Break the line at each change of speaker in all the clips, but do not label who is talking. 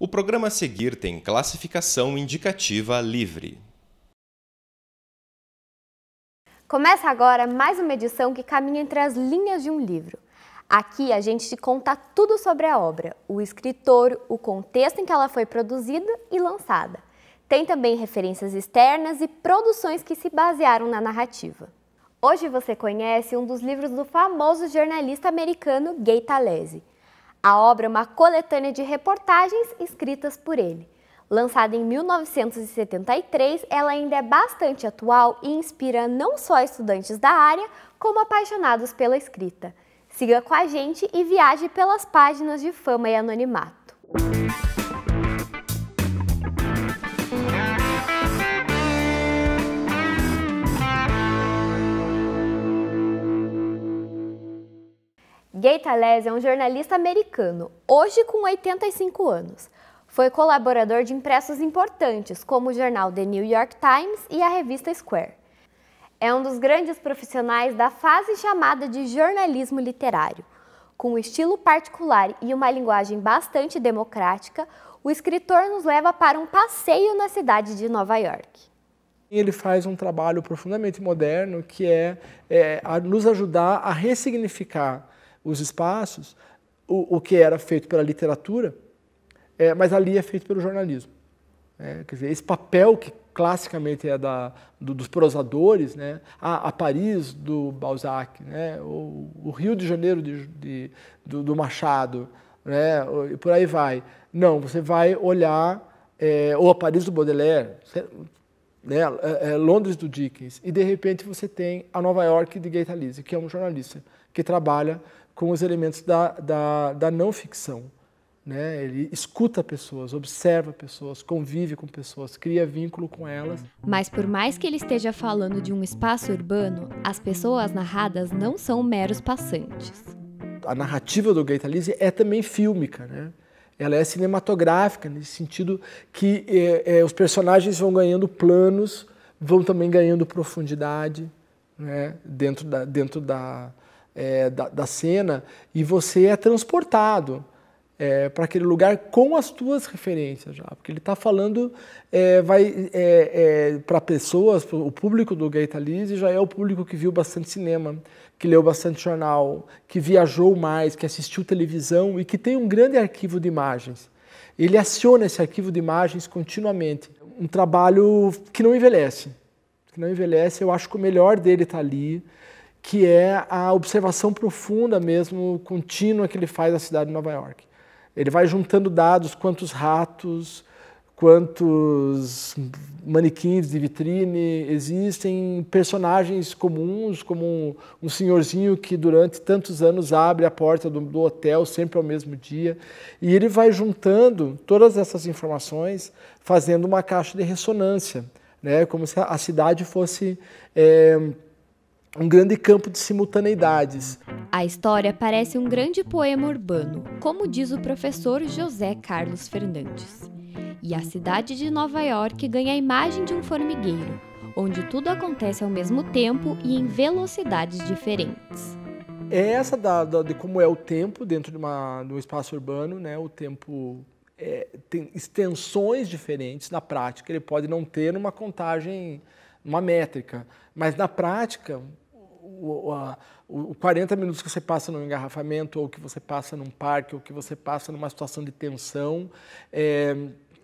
O programa a seguir tem classificação indicativa livre.
Começa agora mais uma edição que caminha entre as linhas de um livro. Aqui a gente te conta tudo sobre a obra, o escritor, o contexto em que ela foi produzida e lançada. Tem também referências externas e produções que se basearam na narrativa. Hoje você conhece um dos livros do famoso jornalista americano Gay Talese. A obra é uma coletânea de reportagens escritas por ele. Lançada em 1973, ela ainda é bastante atual e inspira não só estudantes da área, como apaixonados pela escrita. Siga com a gente e viaje pelas páginas de fama e anonimato. Gay Tales é um jornalista americano, hoje com 85 anos. Foi colaborador de impressos importantes, como o jornal The New York Times e a revista Square. É um dos grandes profissionais da fase chamada de jornalismo literário. Com um estilo particular e uma linguagem bastante democrática, o escritor nos leva para um passeio na cidade de Nova York.
Ele faz um trabalho profundamente moderno que é, é a, nos ajudar a ressignificar os espaços, o, o que era feito pela literatura, é, mas ali é feito pelo jornalismo. É, quer dizer, esse papel que classicamente é da, do, dos prosadores, né? a, a, Paris do Balzac, né? o, o Rio de Janeiro de, de, do, do, Machado, né? e por aí vai. Não, você vai olhar é, ou a Paris do Baudelaire, né? É, é, Londres do Dickens, e de repente você tem a Nova York de Gaita Lise, que é um jornalista que trabalha com os elementos da, da, da não ficção. Né? Ele escuta pessoas, observa pessoas, convive com pessoas, cria vínculo com elas.
Mas por mais que ele esteja falando de um espaço urbano, as pessoas narradas não são meros passantes.
A narrativa do Lise é também fílmica, né? Ela é cinematográfica nesse sentido que é, é, os personagens vão ganhando planos, vão também ganhando profundidade, né? Dentro da dentro da é, da, da, cena e você é transportado é, para aquele lugar com as tuas referências já, porque ele está falando é, vai é, é, para pessoas, o público do Gaita Lise já é o público que viu bastante cinema, que leu bastante jornal, que viajou mais, que assistiu televisão e que tem um grande arquivo de imagens. Ele aciona esse arquivo de imagens continuamente, um trabalho que não envelhece, que não envelhece. Eu acho que o melhor dele está ali que é a observação profunda mesmo, contínua que ele faz da cidade de Nova York. Ele vai juntando dados, quantos ratos, quantos manequins de vitrine existem, personagens comuns, como um, senhorzinho que durante tantos anos abre a porta do, do hotel sempre ao mesmo dia. E ele vai juntando todas essas informações, fazendo uma caixa de ressonância, né? como se a cidade fosse. É, um grande campo de simultaneidades.
A história parece um grande poema urbano, como diz o professor José Carlos Fernandes. E a cidade de Nova York ganha a imagem de um formigueiro, onde tudo acontece ao mesmo tempo e em velocidades diferentes.
É essa da, da, de como é o tempo dentro de, uma, de um espaço urbano, né? O tempo é, tem extensões diferentes na prática. Ele pode não ter uma contagem, uma métrica, mas na prática o, a, o 40 minutos que você passa num engarrafamento, ou que você passa num parque, ou que você passa numa situação de tensão, é,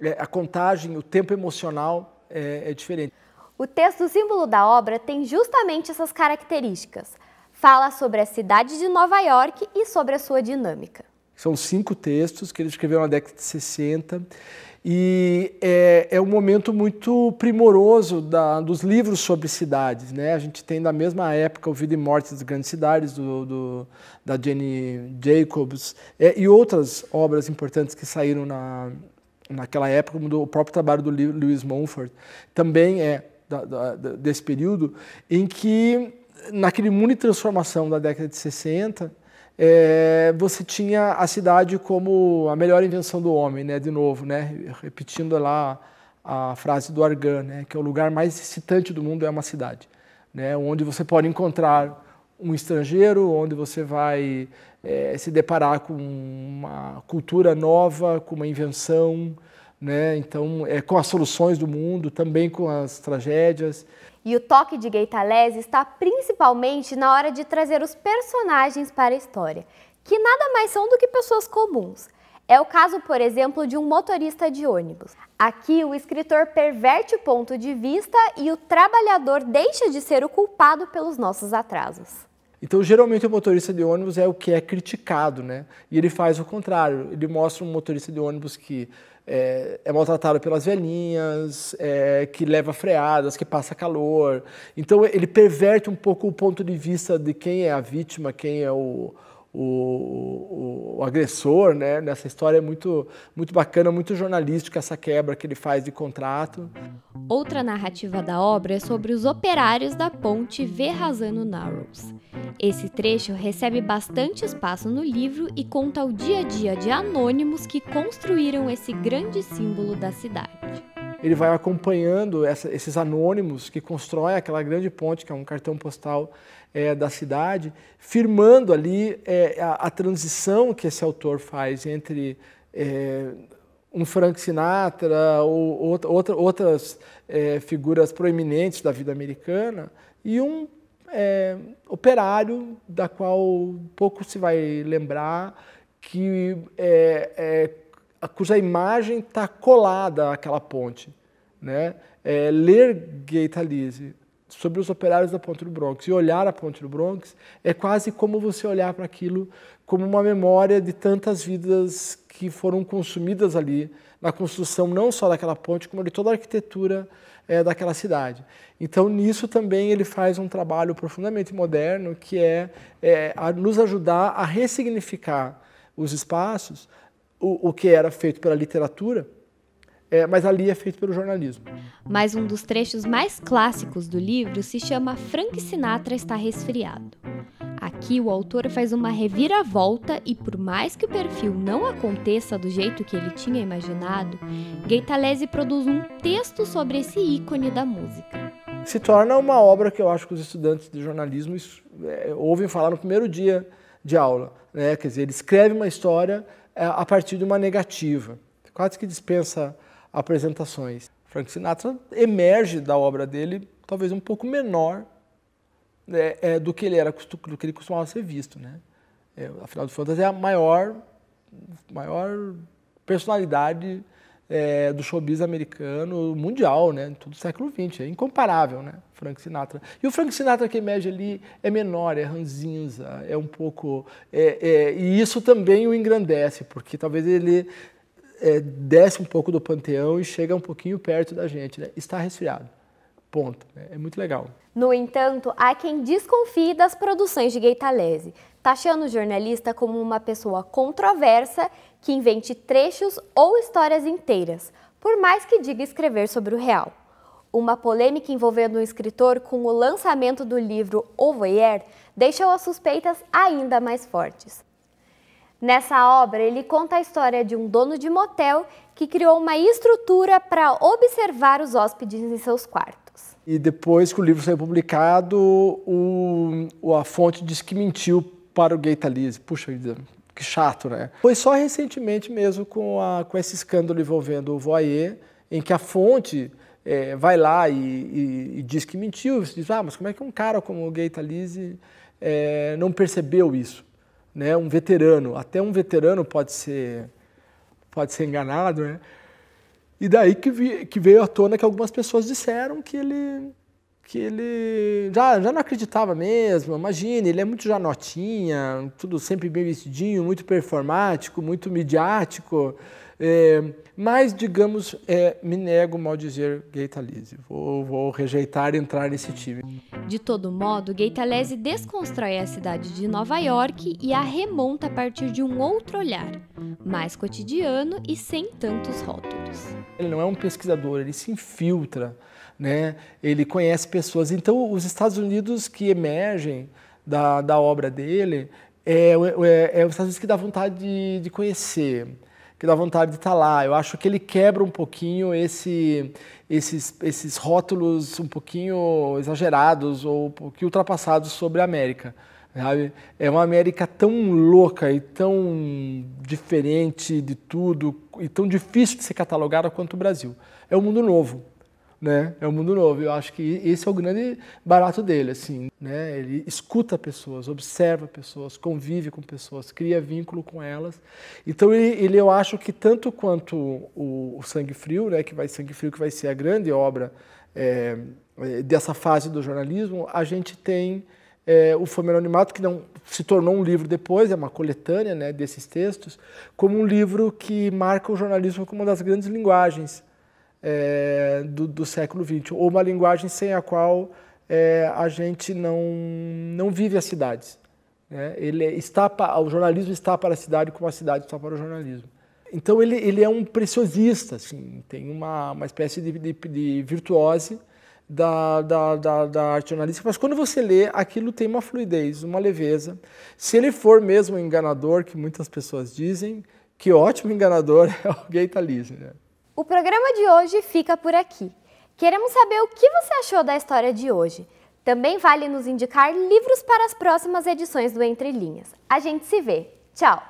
é a contagem, o tempo emocional é, é diferente.
O texto símbolo da obra tem justamente essas características. Fala sobre a cidade de Nova York e sobre a sua dinâmica.
São cinco textos que ele escreveu na década de 60 e é, é um momento muito primoroso da, dos livros sobre cidades. Né? A gente tem da mesma época o Vida e Morte das Grandes Cidades, do, do da Jenny Jacobs, é, e outras obras importantes que saíram na, naquela época, como o próprio trabalho do Lewis Mumford, também é da, da, desse período, em que naquele mundo de transformação da década de 60, é, você tinha a cidade como a melhor invenção do homem, né? De novo, né? Repetindo lá a frase do Argan, né? Que é o lugar mais excitante do mundo é uma cidade, né? Onde você pode encontrar um estrangeiro, onde você vai é, se deparar com uma cultura nova, com uma invenção, né? Então, é com as soluções do mundo, também com as tragédias.
E o toque de Geitalese está principalmente na hora de trazer os personagens para a história, que nada mais são do que pessoas comuns. É o caso, por exemplo, de um motorista de ônibus. Aqui, o escritor perverte o ponto de vista e o trabalhador deixa de ser o culpado pelos nossos atrasos.
Então, geralmente, o motorista de ônibus é o que é criticado, né? E ele faz o contrário. Ele mostra um motorista de ônibus que é, é maltratado pelas velhinhas, é, que leva freadas, que passa calor. Então, ele perverte um pouco o ponto de vista de quem é a vítima, quem é o, o, o, o, agressor, né? Nessa história é muito, muito bacana, muito jornalística essa quebra que ele faz de contrato.
Outra narrativa da obra é sobre os operários da ponte Verrazano Narrows. Esse trecho recebe bastante espaço no livro e conta o dia a dia de anônimos que construíram esse grande símbolo da cidade
ele vai acompanhando essa, esses anônimos que constroem aquela grande ponte, que é um cartão postal é, da cidade, firmando ali é, a, a, transição que esse autor faz entre é, um Frank Sinatra ou outra, outra, outras é, figuras proeminentes da vida americana e um é, operário, da qual pouco se vai lembrar, que é, é, cuja imagem está colada àquela ponte. Né? É, ler Lise* sobre os operários da Ponte do Bronx e olhar a Ponte do Bronx é quase como você olhar para aquilo como uma memória de tantas vidas que foram consumidas ali na construção não só daquela ponte, como de toda a arquitetura é, daquela cidade. Então, nisso também ele faz um trabalho profundamente moderno, que é, é a nos ajudar a ressignificar os espaços, o, o que era feito pela literatura, é, mas ali é feito pelo jornalismo.
Mas um dos trechos mais clássicos do livro se chama Frank Sinatra está resfriado. Aqui o autor faz uma reviravolta e por mais que o perfil não aconteça do jeito que ele tinha imaginado, Gaitalese produz um texto sobre esse ícone da música.
Se torna uma obra que eu acho que os estudantes de jornalismo é, ouvem falar no primeiro dia de aula. Né? Quer dizer, ele escreve uma história é, a partir de uma negativa. Quase que dispensa apresentações. Frank Sinatra emerge da obra dele, talvez um pouco menor é, é, do que ele era do que ele costumava ser visto, né? É, afinal de contas é a maior maior personalidade é, do showbiz americano, mundial, né? Em todo o século XX. É incomparável, né? Frank Sinatra. E o Frank Sinatra que emerge ali é menor, é ranzinza, é um pouco. É, é, e isso também o engrandece, porque talvez ele é, desce um pouco do panteão e chega um pouquinho perto da gente, né? Está resfriado ponto. É, é muito legal.
No entanto, há quem desconfie das produções de Geitalese, taxando o jornalista como uma pessoa controversa que invente trechos ou histórias inteiras, por mais que diga escrever sobre o real. Uma polêmica envolvendo o um escritor com o lançamento do livro O Voyeur deixou as suspeitas ainda mais fortes. Nessa obra, ele conta a história de um dono de motel que criou uma estrutura para observar os hóspedes em seus quartos.
E depois que o livro saiu publicado, o, a fonte diz que mentiu para o Gaita Lise. Puxa vida, que chato, né? Foi só recentemente mesmo com, a, com esse escândalo envolvendo o Voyer, em que a fonte é, vai lá e, e, e, diz que mentiu. Você diz, ah, mas como é que um cara como o Gaita Lise é, não percebeu isso? né, um veterano, até um veterano pode ser, pode ser enganado, né? E daí que, vi, que veio à tona que algumas pessoas disseram que ele que ele já, já não acreditava mesmo. Imagina, ele é muito já notinha, tudo sempre bem vestidinho, muito performático, muito midiático. É, mas, digamos, é, me nego mal dizer Gaetalese. Vou, vou rejeitar entrar nesse time.
De todo modo, Gaetalese desconstrói a cidade de Nova York e a remonta a partir de um outro olhar, mais cotidiano e sem tantos rótulos.
Ele não é um pesquisador, ele se infiltra né? ele conhece pessoas. Então, os Estados Unidos que emergem da, da obra dele é, é, é os Estados Unidos que dá vontade de, de conhecer que dá vontade de estar tá lá. Eu acho que ele quebra um pouquinho esse, esses, esses rótulos um pouquinho exagerados ou um pouquinho ultrapassados sobre a América. Sabe? É uma América tão louca e tão diferente de tudo e tão difícil de ser catalogada quanto o Brasil. É um mundo novo né? É um mundo novo. Eu acho que esse é o grande barato dele, assim, né? Ele escuta pessoas, observa pessoas, convive com pessoas, cria vínculo com elas. Então ele, ele eu acho que tanto quanto o, o, Sangue Frio, né? Que vai Sangue Frio que vai ser a grande obra é, é dessa fase do jornalismo, a gente tem é, o Fomero Animato, que não se tornou um livro depois, é uma coletânea né, desses textos, como um livro que marca o jornalismo como uma das grandes linguagens é, do, do, século XX, ou uma linguagem sem a qual é, a gente não, não vive as cidades. Né? Ele está o jornalismo está para a cidade como a cidade está para o jornalismo. Então ele, ele é um preciosista, assim, tem uma, uma espécie de, de, de virtuose da, da, da, da, arte jornalística, mas quando você lê, aquilo tem uma fluidez, uma leveza. Se ele for mesmo um enganador, que muitas pessoas dizem, que ótimo enganador é o Gaita Lise, né?
O programa de hoje fica por aqui. Queremos saber o que você achou da história de hoje. Também vale nos indicar livros para as próximas edições do Entre Linhas. A gente se vê. Tchau!